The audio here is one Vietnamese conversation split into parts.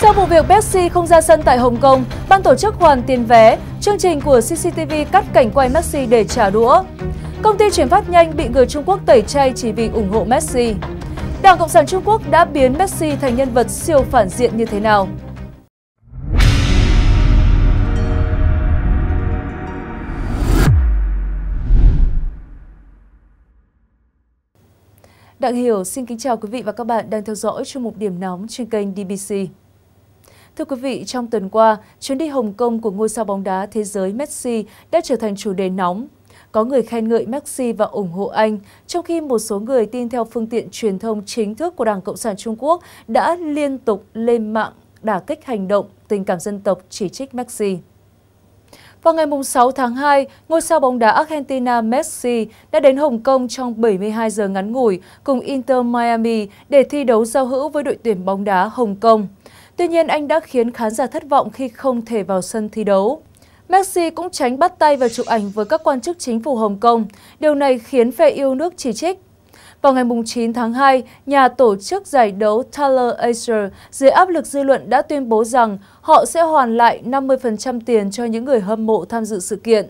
Sau vụ việc Messi không ra sân tại Hồng Kông, ban tổ chức hoàn tiền vé, chương trình của CCTV cắt cảnh quay Messi để trả đũa. Công ty chuyển phát nhanh bị người Trung Quốc tẩy chay chỉ vì ủng hộ Messi. Đảng Cộng sản Trung Quốc đã biến Messi thành nhân vật siêu phản diện như thế nào? Đặng Hiểu xin kính chào quý vị và các bạn đang theo dõi chương mục điểm nóng trên kênh DBC. Thưa quý vị, trong tuần qua, chuyến đi Hồng Kông của ngôi sao bóng đá thế giới Messi đã trở thành chủ đề nóng. Có người khen ngợi Messi và ủng hộ anh, trong khi một số người tin theo phương tiện truyền thông chính thức của Đảng Cộng sản Trung Quốc đã liên tục lên mạng đả kích hành động tình cảm dân tộc chỉ trích Messi. Vào ngày 6 tháng 2, ngôi sao bóng đá Argentina Messi đã đến Hồng Kông trong 72 giờ ngắn ngủi cùng Inter Miami để thi đấu giao hữu với đội tuyển bóng đá Hồng Kông. Tuy nhiên, anh đã khiến khán giả thất vọng khi không thể vào sân thi đấu. Messi cũng tránh bắt tay và chụp ảnh với các quan chức chính phủ Hồng Kông. Điều này khiến phe yêu nước chỉ trích. Vào ngày 9 tháng 2, nhà tổ chức giải đấu Taylor Acer dưới áp lực dư luận đã tuyên bố rằng họ sẽ hoàn lại 50% tiền cho những người hâm mộ tham dự sự kiện.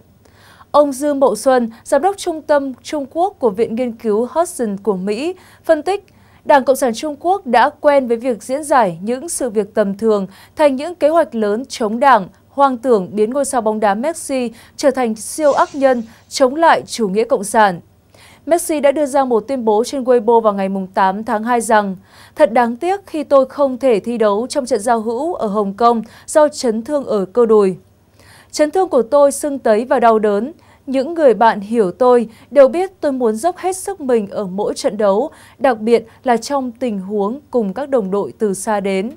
Ông Dương Mậu Xuân, giám đốc trung tâm Trung Quốc của Viện Nghiên cứu Hudson của Mỹ, phân tích Đảng Cộng sản Trung Quốc đã quen với việc diễn giải những sự việc tầm thường thành những kế hoạch lớn chống đảng, hoang tưởng biến ngôi sao bóng đá Messi trở thành siêu ác nhân chống lại chủ nghĩa cộng sản. Messi đã đưa ra một tuyên bố trên Weibo vào ngày 8 tháng 2 rằng Thật đáng tiếc khi tôi không thể thi đấu trong trận giao hữu ở Hồng Kông do chấn thương ở cơ đùi. Chấn thương của tôi sưng tấy và đau đớn, những người bạn hiểu tôi đều biết tôi muốn dốc hết sức mình ở mỗi trận đấu, đặc biệt là trong tình huống cùng các đồng đội từ xa đến.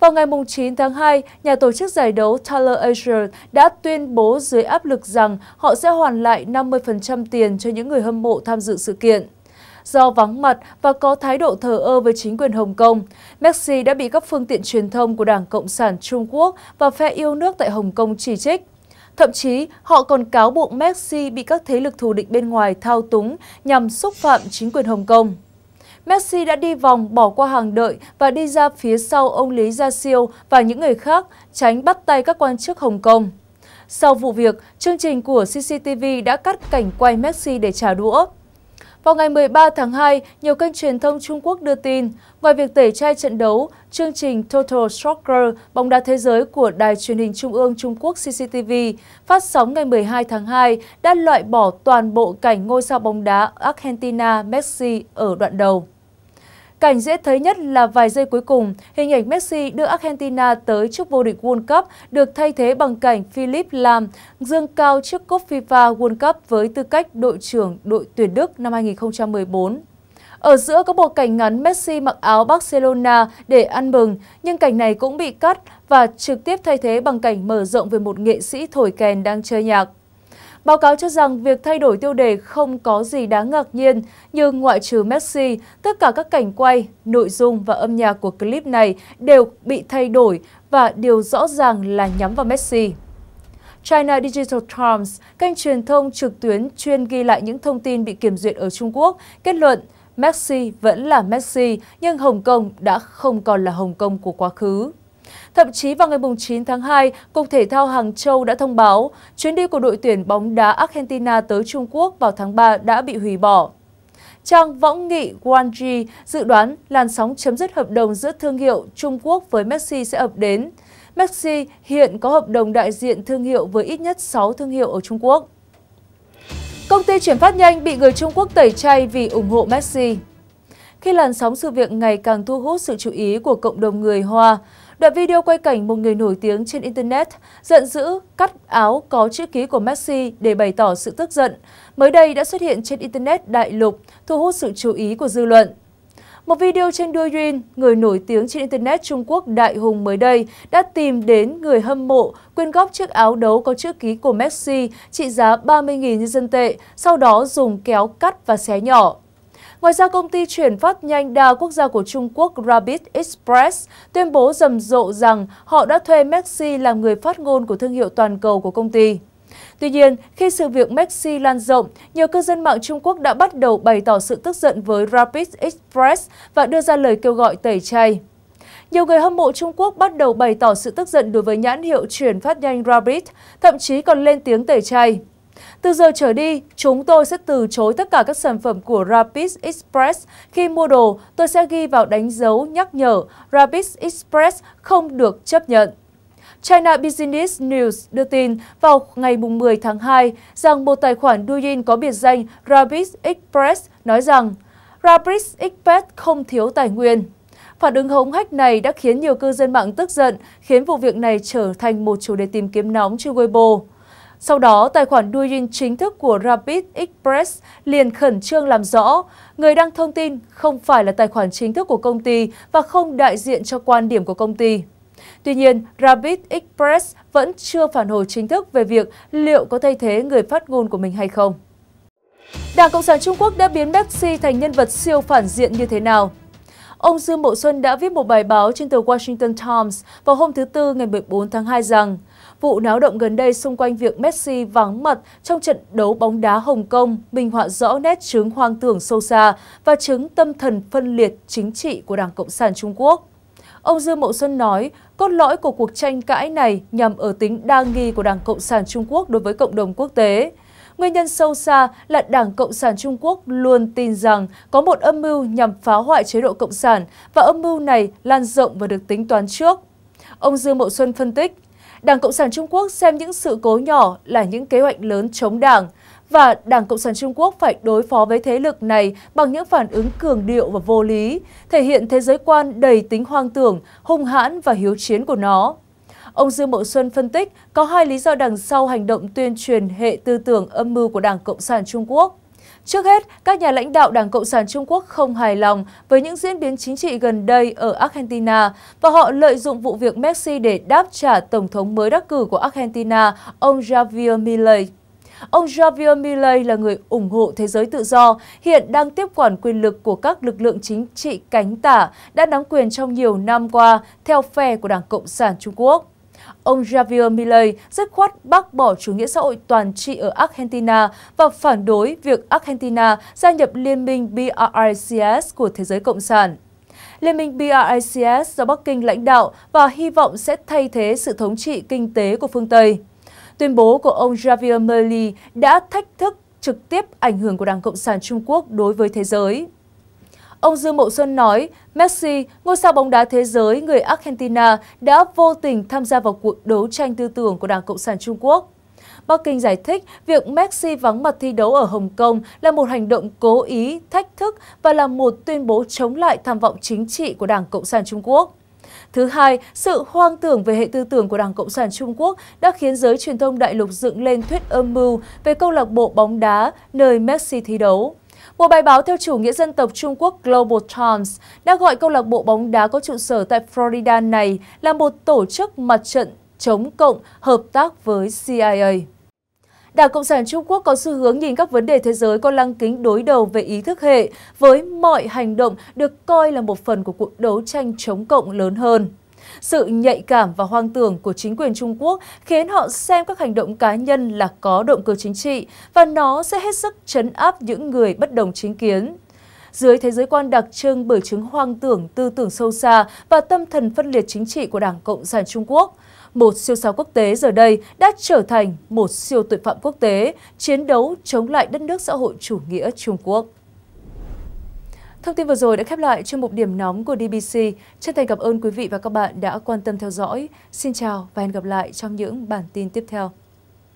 Vào ngày 9 tháng 2, nhà tổ chức giải đấu Tyler Asia đã tuyên bố dưới áp lực rằng họ sẽ hoàn lại 50% tiền cho những người hâm mộ tham dự sự kiện. Do vắng mặt và có thái độ thờ ơ với chính quyền Hồng Kông, Messi đã bị các phương tiện truyền thông của Đảng Cộng sản Trung Quốc và phe yêu nước tại Hồng Kông chỉ trích. Thậm chí, họ còn cáo buộc Messi bị các thế lực thù địch bên ngoài thao túng nhằm xúc phạm chính quyền Hồng Kông. Messi đã đi vòng bỏ qua hàng đợi và đi ra phía sau ông Lý Gia Siêu và những người khác, tránh bắt tay các quan chức Hồng Kông. Sau vụ việc, chương trình của CCTV đã cắt cảnh quay Messi để trả đũa. Vào ngày 13 tháng 2, nhiều kênh truyền thông Trung Quốc đưa tin, ngoài việc tẩy chay trận đấu, chương trình Total Soccer bóng đá thế giới của Đài truyền hình Trung ương Trung Quốc CCTV phát sóng ngày 12 tháng 2 đã loại bỏ toàn bộ cảnh ngôi sao bóng đá Argentina Messi ở đoạn đầu. Cảnh dễ thấy nhất là vài giây cuối cùng, hình ảnh Messi đưa Argentina tới chức vô địch World Cup được thay thế bằng cảnh Philip Lam dương cao trước cúp FIFA World Cup với tư cách đội trưởng đội tuyển Đức năm 2014. Ở giữa có một cảnh ngắn Messi mặc áo Barcelona để ăn mừng, nhưng cảnh này cũng bị cắt và trực tiếp thay thế bằng cảnh mở rộng về một nghệ sĩ thổi kèn đang chơi nhạc. Báo cáo cho rằng việc thay đổi tiêu đề không có gì đáng ngạc nhiên, nhưng ngoại trừ Messi, tất cả các cảnh quay, nội dung và âm nhạc của clip này đều bị thay đổi và điều rõ ràng là nhắm vào Messi. China Digital Times, kênh truyền thông trực tuyến chuyên ghi lại những thông tin bị kiểm duyệt ở Trung Quốc, kết luận Messi vẫn là Messi, nhưng Hồng Kông đã không còn là Hồng Kông của quá khứ. Thậm chí vào ngày 9 tháng 2, Cục Thể thao Hàng Châu đã thông báo chuyến đi của đội tuyển bóng đá Argentina tới Trung Quốc vào tháng 3 đã bị hủy bỏ. Trang võng nghị Wanji dự đoán làn sóng chấm dứt hợp đồng giữa thương hiệu Trung Quốc với Messi sẽ ập đến. Messi hiện có hợp đồng đại diện thương hiệu với ít nhất 6 thương hiệu ở Trung Quốc. Công ty chuyển phát nhanh bị người Trung Quốc tẩy chay vì ủng hộ Messi. Khi làn sóng sự việc ngày càng thu hút sự chú ý của cộng đồng người Hoa, Đoạn video quay cảnh một người nổi tiếng trên Internet giận dữ cắt áo có chữ ký của Messi để bày tỏ sự tức giận, mới đây đã xuất hiện trên Internet đại lục, thu hút sự chú ý của dư luận. Một video trên Douyin, người nổi tiếng trên Internet Trung Quốc Đại Hùng mới đây đã tìm đến người hâm mộ quyên góp chiếc áo đấu có chữ ký của Messi trị giá 30.000 nhân dân tệ, sau đó dùng kéo cắt và xé nhỏ. Ngoài ra, công ty chuyển phát nhanh đa quốc gia của Trung Quốc Rabbit Express tuyên bố rầm rộ rằng họ đã thuê Maxi làm người phát ngôn của thương hiệu toàn cầu của công ty. Tuy nhiên, khi sự việc Maxi lan rộng, nhiều cư dân mạng Trung Quốc đã bắt đầu bày tỏ sự tức giận với rabbit Express và đưa ra lời kêu gọi tẩy chay. Nhiều người hâm mộ Trung Quốc bắt đầu bày tỏ sự tức giận đối với nhãn hiệu chuyển phát nhanh Rabbit, thậm chí còn lên tiếng tẩy chay. Từ giờ trở đi, chúng tôi sẽ từ chối tất cả các sản phẩm của Rapid Express. Khi mua đồ, tôi sẽ ghi vào đánh dấu nhắc nhở Rapid Express không được chấp nhận. China Business News đưa tin vào ngày 10 tháng 2 rằng một tài khoản Douyin có biệt danh Rapid Express nói rằng Rapid Express không thiếu tài nguyên. Phản ứng hống hách này đã khiến nhiều cư dân mạng tức giận, khiến vụ việc này trở thành một chủ đề tìm kiếm nóng trên Weibo. Sau đó, tài khoản Douyin chính thức của Rapid Express liền khẩn trương làm rõ người đăng thông tin không phải là tài khoản chính thức của công ty và không đại diện cho quan điểm của công ty. Tuy nhiên, Rapid Express vẫn chưa phản hồi chính thức về việc liệu có thay thế người phát ngôn của mình hay không. Đảng Cộng sản Trung Quốc đã biến Maxi thành nhân vật siêu phản diện như thế nào? Ông Dương Bộ Xuân đã viết một bài báo trên tờ Washington Times vào hôm thứ Tư ngày 14 tháng 2 rằng vụ náo động gần đây xung quanh việc Messi vắng mặt trong trận đấu bóng đá Hồng Kông minh họa rõ nét chứng hoang tưởng sâu xa và chứng tâm thần phân liệt chính trị của Đảng Cộng sản Trung Quốc. Ông Dương Mậu Xuân nói, cốt lõi của cuộc tranh cãi này nhằm ở tính đa nghi của Đảng Cộng sản Trung Quốc đối với cộng đồng quốc tế. Nguyên nhân sâu xa là Đảng Cộng sản Trung Quốc luôn tin rằng có một âm mưu nhằm phá hoại chế độ Cộng sản và âm mưu này lan rộng và được tính toán trước. Ông Dương Mậu Xuân phân tích, Đảng Cộng sản Trung Quốc xem những sự cố nhỏ là những kế hoạch lớn chống đảng, và Đảng Cộng sản Trung Quốc phải đối phó với thế lực này bằng những phản ứng cường điệu và vô lý, thể hiện thế giới quan đầy tính hoang tưởng, hung hãn và hiếu chiến của nó. Ông Dương Mậu Xuân phân tích có hai lý do đằng sau hành động tuyên truyền hệ tư tưởng âm mưu của Đảng Cộng sản Trung Quốc. Trước hết, các nhà lãnh đạo Đảng Cộng sản Trung Quốc không hài lòng với những diễn biến chính trị gần đây ở Argentina và họ lợi dụng vụ việc Messi để đáp trả Tổng thống mới đắc cử của Argentina, ông Javier Milei. Ông Javier Milei là người ủng hộ thế giới tự do, hiện đang tiếp quản quyền lực của các lực lượng chính trị cánh tả đã nắm quyền trong nhiều năm qua theo phe của Đảng Cộng sản Trung Quốc ông Javier Milei dứt khoát bác bỏ chủ nghĩa xã hội toàn trị ở Argentina và phản đối việc Argentina gia nhập Liên minh BRICS của Thế giới Cộng sản. Liên minh BRICS do Bắc Kinh lãnh đạo và hy vọng sẽ thay thế sự thống trị kinh tế của phương Tây. Tuyên bố của ông Javier Milei đã thách thức trực tiếp ảnh hưởng của Đảng Cộng sản Trung Quốc đối với thế giới. Ông Dương Mậu Xuân nói, Messi, ngôi sao bóng đá thế giới người Argentina đã vô tình tham gia vào cuộc đấu tranh tư tưởng của Đảng Cộng sản Trung Quốc. Bắc Kinh giải thích việc Messi vắng mặt thi đấu ở Hồng Kông là một hành động cố ý, thách thức và là một tuyên bố chống lại tham vọng chính trị của Đảng Cộng sản Trung Quốc. Thứ hai, sự hoang tưởng về hệ tư tưởng của Đảng Cộng sản Trung Quốc đã khiến giới truyền thông đại lục dựng lên thuyết âm mưu về câu lạc bộ bóng đá nơi Messi thi đấu. Một bài báo theo chủ nghĩa dân tộc Trung Quốc Global Times đã gọi câu lạc bộ bóng đá có trụ sở tại Florida này là một tổ chức mặt trận chống cộng hợp tác với CIA. Đảng Cộng sản Trung Quốc có xu hướng nhìn các vấn đề thế giới có lăng kính đối đầu về ý thức hệ, với mọi hành động được coi là một phần của cuộc đấu tranh chống cộng lớn hơn sự nhạy cảm và hoang tưởng của chính quyền Trung Quốc khiến họ xem các hành động cá nhân là có động cơ chính trị và nó sẽ hết sức chấn áp những người bất đồng chính kiến. Dưới thế giới quan đặc trưng bởi chứng hoang tưởng, tư tưởng sâu xa và tâm thần phân liệt chính trị của Đảng Cộng sản Trung Quốc, một siêu sao quốc tế giờ đây đã trở thành một siêu tội phạm quốc tế, chiến đấu chống lại đất nước xã hội chủ nghĩa Trung Quốc. Thông tin vừa rồi đã khép lại chương mục điểm nóng của DBC. Chân thành cảm ơn quý vị và các bạn đã quan tâm theo dõi. Xin chào và hẹn gặp lại trong những bản tin tiếp theo.